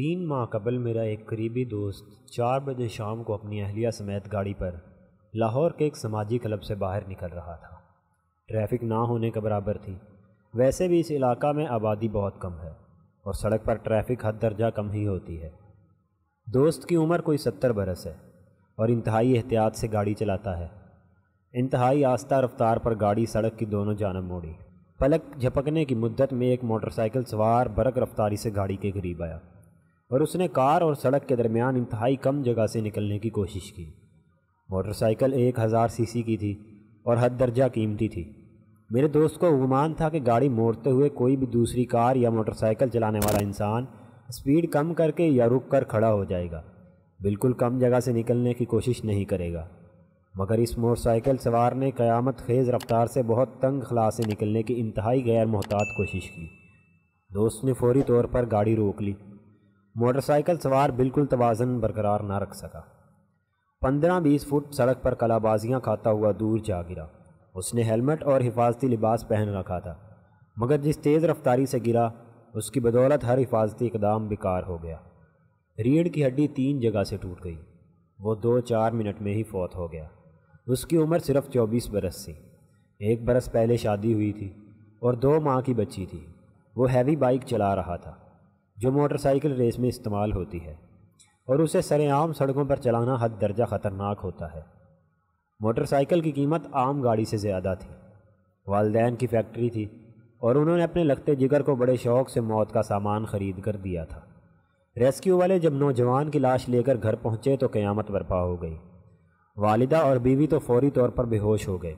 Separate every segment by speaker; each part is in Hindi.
Speaker 1: तीन माह कबल मेरा एक करीबी दोस्त चार बजे शाम को अपनी अहलिया समेत गाड़ी पर लाहौर के एक समाजी क्लब से बाहर निकल रहा था ट्रैफिक ना होने के बराबर थी वैसे भी इस इलाका में आबादी बहुत कम है और सड़क पर ट्रैफिक हद दर्जा कम ही होती है दोस्त की उम्र कोई सत्तर बरस है और इंतहाई एहतियात से गाड़ी चलाता है इंतहाई आस्था रफ्तार पर गाड़ी सड़क की दोनों जानब मोड़ी पलक झपकने की मुद्दत में एक मोटरसाइकिल सवार बरक रफ्तारी से गाड़ी के करीब आया और उसने कार और सड़क के दरमियान इंतहाई कम जगह से निकलने की कोशिश की मोटरसाइकिल एक हज़ार सी की थी और हद दर्जा कीमती थी मेरे दोस्त को गुमान था कि गाड़ी मोड़ते हुए कोई भी दूसरी कार या मोटरसाइकिल चलाने वाला इंसान स्पीड कम करके या रुक कर खड़ा हो जाएगा बिल्कुल कम जगह से निकलने की कोशिश नहीं करेगा मगर इस मोटरसाइकिल सवार ने क़यामत खेज़ रफ्तार से बहुत तंग खला से निकलने की इंतहाई गैर मोहतात कोशिश की दोस्त ने फौरी तौर पर गाड़ी रोक ली मोटरसाइकिल सवार बिल्कुल तोज़न बरकरार ना रख सका पंद्रह बीस फुट सड़क पर कलाबाजियाँ खाता हुआ दूर जा गिरा उसने हेलमेट और हिफाजती लिबास पहन रखा था मगर जिस तेज़ रफ्तारी से गिरा उसकी बदौलत हर हिफाजती इकदाम बेकार हो गया रीढ़ की हड्डी तीन जगह से टूट गई वो दो चार मिनट में ही फौत हो गया उसकी उम्र सिर्फ चौबीस बरस थी एक बरस पहले शादी हुई थी और दो माह की बच्ची थी वो हैवी बाइक चला रहा था जो मोटरसाइकिल रेस में इस्तेमाल होती है और उसे सरेआम सड़कों पर चलाना हद दर्जा ख़तरनाक होता है मोटरसाइकिल की कीमत आम गाड़ी से ज़्यादा थी वालदेन की फैक्ट्री थी और उन्होंने अपने लगते जिगर को बड़े शौक से मौत का सामान खरीद कर दिया था रेस्क्यू वाले जब नौजवान की लाश लेकर घर पहुंचे तो क़यामत बर्पा हो गई वालिदा और बीवी तो फौरी तौर पर बेहोश हो गए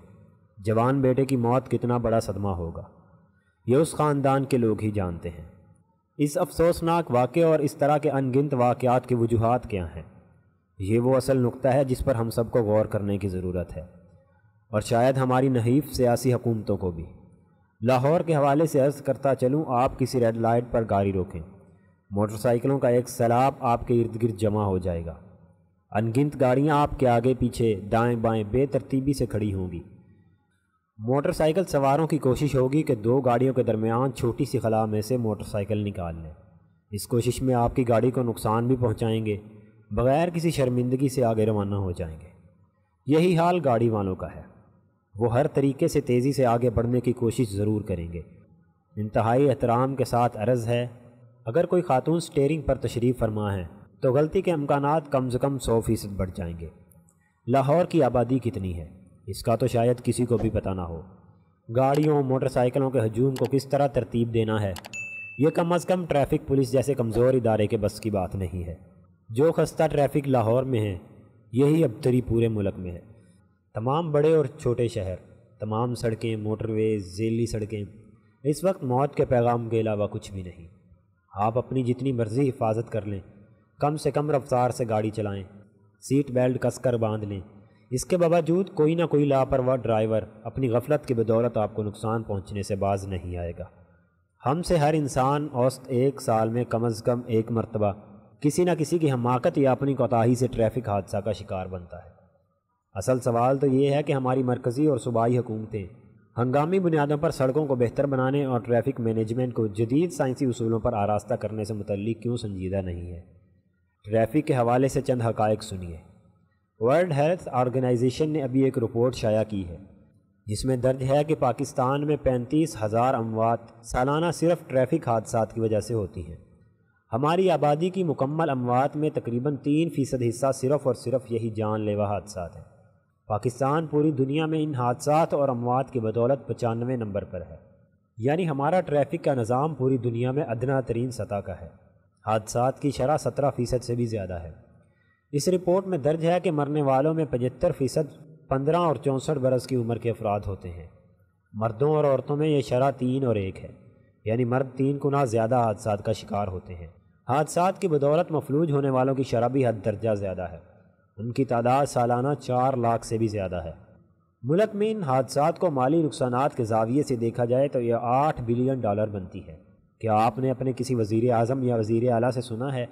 Speaker 1: जवान बेटे की मौत कितना बड़ा सदमा होगा ये उस ख़ानदान के लोग ही जानते हैं इस अफसोसनाक वाक़े और इस तरह के अनगिनत वाक़ात की वजूहत क्या हैं ये वो असल नुकता है जिस पर हम सबको गौर करने की ज़रूरत है और शायद हमारी नहीफ सियासी हुकूमतों को भी लाहौर के हवाले से अर्ज़ करता चलूँ आप किसी रेड लाइट पर गाड़ी रोकें मोटरसाइकिलों का एक सैलाब आपके इर्द गिर्द जमा हो जाएगा अनगिनत गाड़ियाँ आपके आगे पीछे दाएँ बाएँ बेतरतीबी से खड़ी होंगी मोटरसाइकिल सवारों की कोशिश होगी कि दो गाड़ियों के दरमियान छोटी सी खला में से मोटरसाइकिल निकाल लें इस कोशिश में आपकी गाड़ी को नुकसान भी पहुंचाएंगे बगैर किसी शर्मिंदगी से आगे रवाना हो जाएंगे यही हाल गाड़ी वालों का है वो हर तरीके से तेज़ी से आगे बढ़ने की कोशिश ज़रूर करेंगे इंतहाई एहतराम के साथ अर्ज़ है अगर कोई खातून स्टेयरिंग पर तशरीफ़ फरमा है तो गलती के अमकान कम से कम सौ फ़ीसद बढ़ जाएंगे लाहौर की आबादी कितनी है इसका तो शायद किसी को भी पता ना हो गाड़ियों मोटरसाइकिलों के हजूम को किस तरह तरतीब देना है ये कम अज़ कम ट्रैफिक पुलिस जैसे कमज़ोर इदारे के बस की बात नहीं है जो खस्ता ट्रैफिक लाहौर में है यही अबतरी पूरे मुल्क में है तमाम बड़े और छोटे शहर तमाम सड़कें मोटरवेज जेली सड़कें इस वक्त मौत के पैगाम के अलावा कुछ भी नहीं आप अपनी जितनी मर्ज़ी हिफाजत कर लें कम से कम रफ्तार से गाड़ी चलाएं सीट बेल्ट कसकर बांध लें इसके बावजूद कोई ना कोई लापरवाह ड्राइवर अपनी गफलत की बदौलत आपको नुकसान पहुंचने से बाज नहीं आएगा हमसे हर इंसान औसत एक साल में कम अज़ कम एक मरतबा किसी न किसी की हमाकत या अपनी कोताही से ट्रैफिक हादसा का शिकार बनता है असल सवाल तो ये है कि हमारी मरकज़ी और सूबाई हुकूमतें हंगामी बुनियादों पर सड़कों को बेहतर बनाने और ट्रैफिक मैनेजमेंट को जदीद साइंसी असूलों पर आरास्ता करने से मुतल क्यों संजीदा नहीं है ट्रैफिक के हवाले से चंद हक़ सुनिए वर्ल्ड हेल्थ ऑर्गेनाइजेशन ने अभी एक रिपोर्ट शाया की है जिसमें दर्ज है कि पाकिस्तान में पैंतीस हज़ार अमवात सालाना सिर्फ ट्रैफिक हादसा की वजह से होती हैं हमारी आबादी की मुकम्मल अमवात में तकरीबन तीन फ़ीसद हिस्सा सिर्फ और सिर्फ यही जानलेवा हादसा है पाकिस्तान पूरी दुनिया में इन हादसा और अमवात की बदौलत पचानवे नंबर पर है यानी हमारा ट्रैफिक का निज़ाम पूरी दुनिया में अदना तरीन सतह का है हादसा की शरह सत्रह फ़ीसद से भी ज़्यादा है इस रिपोर्ट में दर्ज है कि मरने वालों में पचहत्तर फ़ीसद पंद्रह और चौंसठ बरस की उम्र के अफराद होते हैं मर्दों और औरतों में यह शरह तीन और एक है यानी मर्द तीन गुना ज़्यादा हादसा का शिकार होते हैं हादसा की बदौलत मफलूज होने वालों की शरह भी हद दर्जा ज़्यादा है उनकी तादाद सालाना चार लाख से भी ज़्यादा है मुल्क में इन हादसा को माली नुकसान के जाविये से देखा जाए तो यह आठ बिलियन डॉलर बनती है क्या आपने अपने किसी वज़ी अजम या वज़ी अली से सुना है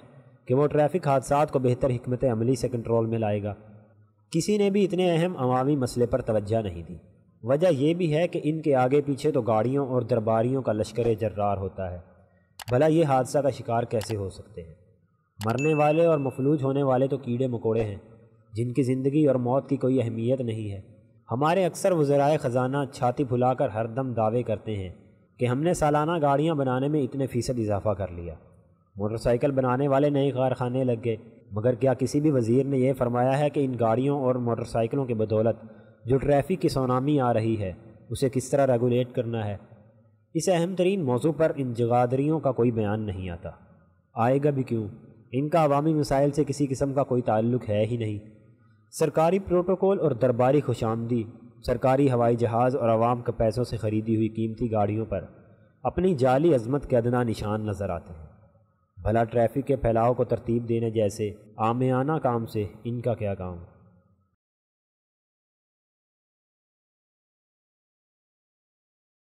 Speaker 1: कि वो ट्रैफिक हादसा को बेहतर हमत अमली से कंट्रोल में लाएगा किसी ने भी इतने अहम अवामी मसले पर तवज्जो नहीं दी वजह यह भी है कि इनके आगे पीछे तो गाड़ियों और दरबारियों का लश्कर जर्रार होता है भला ये हादसा का शिकार कैसे हो सकते हैं मरने वाले और मफलूज होने वाले तो कीड़े मकोड़े हैं जिनकी ज़िंदगी और मौत की कोई अहमियत नहीं है हमारे अक्सर वज़राए ख़जाना छाती फुलाकर हरदम दावे करते हैं कि हमने सालाना गाड़ियाँ बनाने में इतने फ़ीसद इजाफा कर लिया मोटरसाइकिल बनाने वाले नए कारखाने लग गए मगर क्या किसी भी वजीर ने यह फरमाया है कि इन गाड़ियों और मोटरसाइकिलों के बदौलत जो ट्रैफिक की सोनामी आ रही है उसे किस तरह रेगुलेट करना है इस अहम तरीन मौजू पर इन जगादरियों का कोई बयान नहीं आता आएगा भी क्यों इनका अवामी मसाइल से किसी किस्म का कोई ताल्लुक है ही नहीं सरकारी प्रोटोकॉल और दरबारी खुशामदी सरकारी हवाई जहाज़ और आवाम के पैसों से ख़रीदी हुई कीमती गाड़ियों पर अपनी जाली अजमत के अदना निशान नज़र आते हैं भला ट्रैफिक के फैलाव को तरतीब देने जैसे आमियाना काम से इनका क्या काम